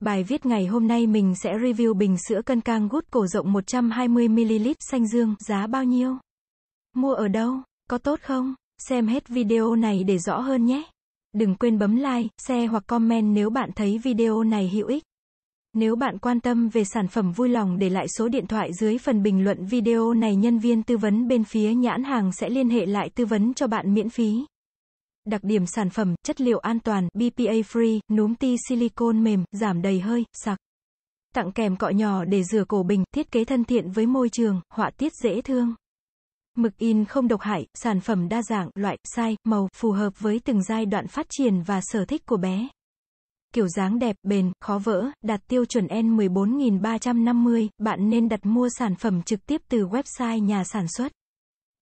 Bài viết ngày hôm nay mình sẽ review bình sữa cân cang gút cổ rộng 120ml xanh dương, giá bao nhiêu? Mua ở đâu? Có tốt không? Xem hết video này để rõ hơn nhé. Đừng quên bấm like, share hoặc comment nếu bạn thấy video này hữu ích. Nếu bạn quan tâm về sản phẩm vui lòng để lại số điện thoại dưới phần bình luận video này nhân viên tư vấn bên phía nhãn hàng sẽ liên hệ lại tư vấn cho bạn miễn phí. Đặc điểm sản phẩm, chất liệu an toàn, BPA free, núm ti silicon mềm, giảm đầy hơi, sặc. Tặng kèm cọ nhỏ để rửa cổ bình, thiết kế thân thiện với môi trường, họa tiết dễ thương. Mực in không độc hại, sản phẩm đa dạng, loại, size, màu, phù hợp với từng giai đoạn phát triển và sở thích của bé. Kiểu dáng đẹp, bền, khó vỡ, đạt tiêu chuẩn N14350, bạn nên đặt mua sản phẩm trực tiếp từ website nhà sản xuất.